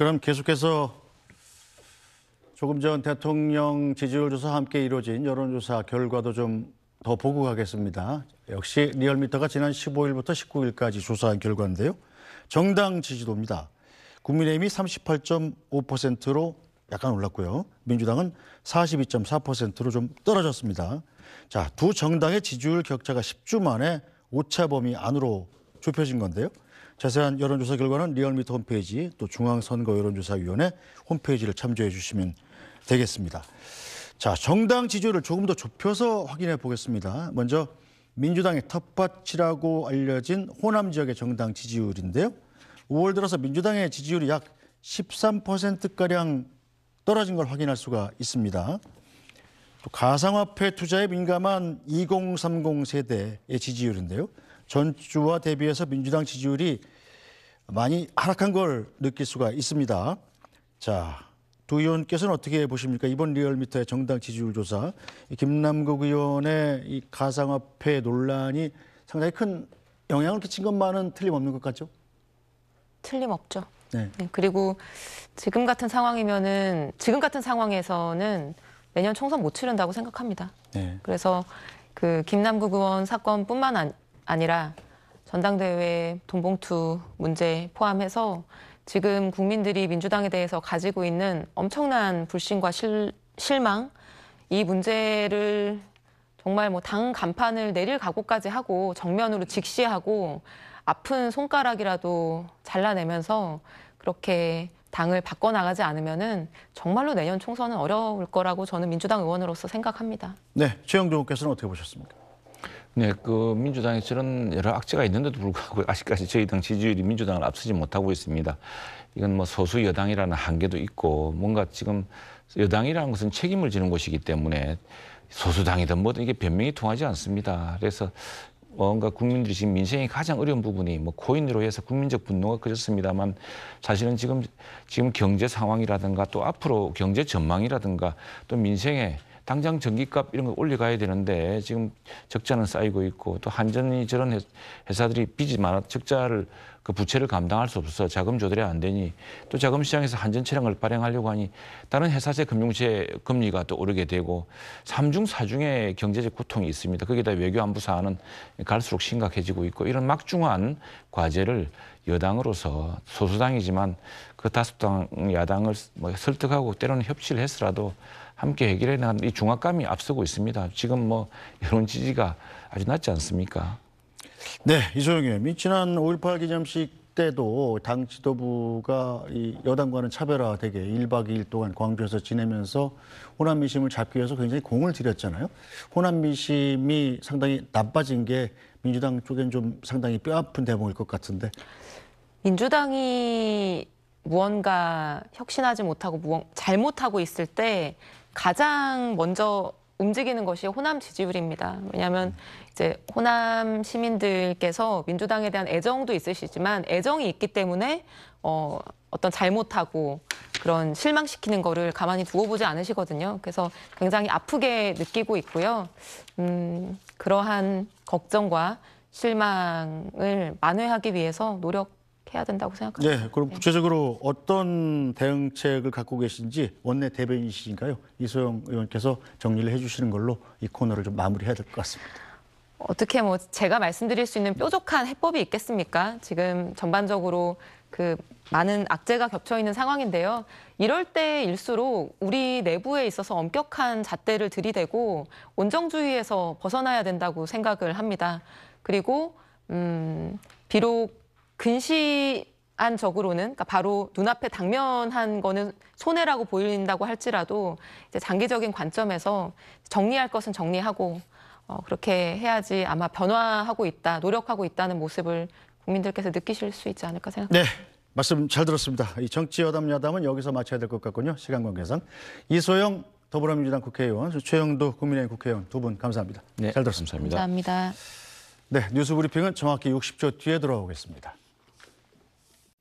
그럼 계속해서 조금 전 대통령 지지율 조사 함께 이루어진 여론조사 결과도 좀 더 보고 가겠습니다. 역시 리얼미터가 지난 15일부터 19일까지 조사한 결과인데요. 정당 지지도입니다. 국민의힘이 38.5%로 약간 올랐고요. 민주당은 42.4%로 좀 떨어졌습니다. 자, 두 정당의 지지율 격차가 10주 만에 오차범위 안으로 좁혀진 건데요. 자세한 여론조사 결과는 리얼미터 홈페이지 또 중앙선거여론조사위원회 홈페이지를 참조해 주시면 되겠습니다. 자, 정당 지지율을 조금 더 좁혀서 확인해 보겠습니다. 먼저 민주당의 텃밭이라고 알려진 호남 지역의 정당 지지율인데요. 5월 들어서 민주당의 지지율이 약 13%가량 떨어진 걸 확인할 수가 있습니다. 또 가상화폐 투자에 민감한 2030 세대의 지지율인데요. 전주와 대비해서 민주당 지지율이 많이 하락한 걸 느낄 수가 있습니다. 자, 두 의원께서는 어떻게 보십니까? 이번 리얼미터의 정당 지지율 조사, 김남국 의원의 이 가상화폐 논란이 상당히 큰 영향을 끼친 것만은 틀림없는 것 같죠? 틀림없죠. 네. 네, 그리고 지금 같은 상황이면은 지금 같은 상황에서는 내년 총선 못 치른다고 생각합니다. 네. 그래서 그 김남국 의원 사건뿐만 아니라 전당대회 돈봉투 문제 포함해서 지금 국민들이 민주당에 대해서 가지고 있는 엄청난 불신과 실, 실망 이 문제를 정말 뭐 당 간판을 내릴 각오까지 하고 정면으로 직시하고 아픈 손가락이라도 잘라내면서 그렇게 당을 바꿔나가지 않으면은 정말로 내년 총선은 어려울 거라고 저는 민주당 의원으로서 생각합니다. 네, 최영준 의원께서는 어떻게 보셨습니까? 네, 그민주당에 저런 여러 악재가 있는데도 불구하고 아직까지 저희 당 지지율이 민주당을 앞서지 못하고 있습니다. 이건 뭐 소수 여당이라는 한계도 있고 뭔가 지금 여당이라는 것은 책임을 지는 곳이기 때문에 소수당이든 뭐든 이게 변명이 통하지 않습니다. 그래서 뭔가 국민들이 지금 민생이 가장 어려운 부분이 뭐 코인으로 해서 국민적 분노가 커졌습니다만 사실은 지금 지금 경제 상황이라든가 또 앞으로 경제 전망이라든가 또 민생의 당장 전기값 이런 거 올려가야 되는데 지금 적자는 쌓이고 있고 또 한전이 저런 회사들이 빚이 많아 적자를 그 부채를 감당할 수 없어서 자금 조달이 안 되니 또 자금 시장에서 한전 차량을 발행하려고 하니 다른 회사채 금융채 금리가 또 오르게 되고 삼중 사중의 경제적 고통이 있습니다. 거기다 외교 안보 사안은 갈수록 심각해지고 있고 이런 막중한 과제를 여당으로서 소수당이지만 그 다수당 야당을 뭐 설득하고 때로는 협치를 했으라도 함께 해결해 나가는 이 중압감이 앞서고 있습니다. 지금 뭐 여론 지지가 아주 낮지 않습니까? 네, 이소영 의원님. 지난 5.18 기념식 때도 당 지도부가 이 여당과는 차별화되게 1박 2일 동안 광주에서 지내면서 호남 민심을 잡기 위해서 굉장히 공을 들였잖아요. 호남 민심이 상당히 나빠진 게 민주당 쪽엔 좀 상당히 뼈아픈 대목일 것 같은데. 민주당이 무언가 혁신하지 못하고 무언 잘못하고 있을 때 가장 먼저 움직이는 것이 호남 지지율입니다. 왜냐하면 이제 호남 시민들께서 민주당에 대한 애정도 있으시지만 애정이 있기 때문에 어, 어떤 잘못하고 그런 실망시키는 거를 가만히 두고 보지 않으시거든요. 그래서 굉장히 아프게 느끼고 있고요. 음, 그러한 걱정과 실망을 만회하기 위해서 노력 해야 된다고 생각합니다. 예, 네, 그럼 구체적으로 어떤 대응책을 갖고 계신지 원내 대변인이신가요? 이소영 의원께서 정리를 해주시는 걸로 이 코너를 좀 마무리해야 될 것 같습니다. 어떻게 뭐 제가 말씀드릴 수 있는 뾰족한 해법이 있겠습니까? 지금 전반적으로 그 많은 악재가 겹쳐 있는 상황인데요. 이럴 때일수록 우리 내부에 있어서 엄격한 잣대를 들이대고 온정주의에서 벗어나야 된다고 생각을 합니다. 그리고 음 비록 근시한 적으로는 그러니까 바로 눈앞에 당면한 거는 손해라고 보인다고 할지라도 장기적인 관점에서 정리할 것은 정리하고 어, 그렇게 해야지 아마 변화하고 있다, 노력하고 있다는 모습을 국민들께서 느끼실 수 있지 않을까 생각합니다. 네. 말씀 잘 들었습니다. 이 정치 여담 야담은 여기서 마쳐야 될 것 같군요. 시간 관계상. 이소영 더불어민주당 국회의원, 최영도 국민의힘 국회의원 두 분 감사합니다. 네, 잘 들었습니다. 감사합니다. 감사합니다. 네, 뉴스 브리핑은 정확히 60초 뒤에 돌아오겠습니다.